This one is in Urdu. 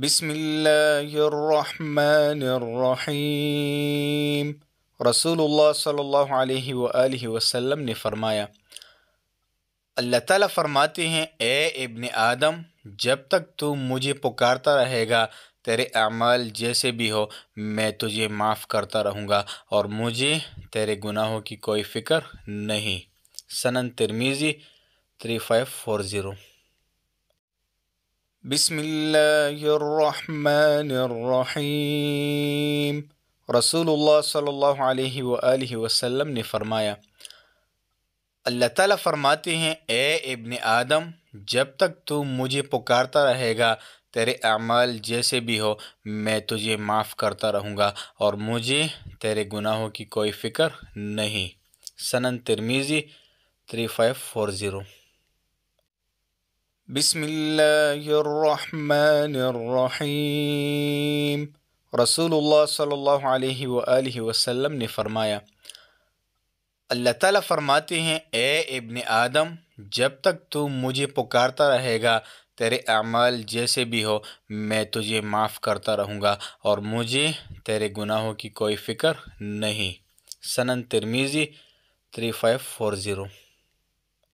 بسم اللہ الرحمن الرحیم رسول اللہ صلی اللہ علیہ وآلہ وسلم نے فرمایا اللہ تعالیٰ فرماتے ہیں اے ابن آدم جب تک تو مجھے پکارتا رہے گا تیرے اعمال جیسے بھی ہو میں تجھے معاف کرتا رہوں گا اور مجھے تیرے گناہوں کی کوئی فکر نہیں سنن ترمیزی تھری فائیو فور زیرو بسم اللہ الرحمن الرحیم رسول اللہ صلی اللہ علیہ وآلہ وسلم نے فرمایا اللہ تعالیٰ فرماتے ہیں اے ابن آدم جب تک تو مجھے پکارتا رہے گا تیرے اعمال جیسے بھی ہو میں تجھے معاف کرتا رہوں گا اور مجھے تیرے گناہوں کی کوئی فکر نہیں سنن ترمیزی تھری فائیو فور زیرو بسم اللہ الرحمن الرحیم رسول اللہ صلی اللہ علیہ وآلہ وسلم نے فرمایا اللہ تعالیٰ فرماتے ہیں اے ابن آدم جب تک تو مجھے پکارتا رہے گا تیرے اعمال جیسے بھی ہو میں تجھے معاف کرتا رہوں گا اور مجھے تیرے گناہوں کی کوئی فکر نہیں سنن ترمیزی تھری فائیو فور زیرو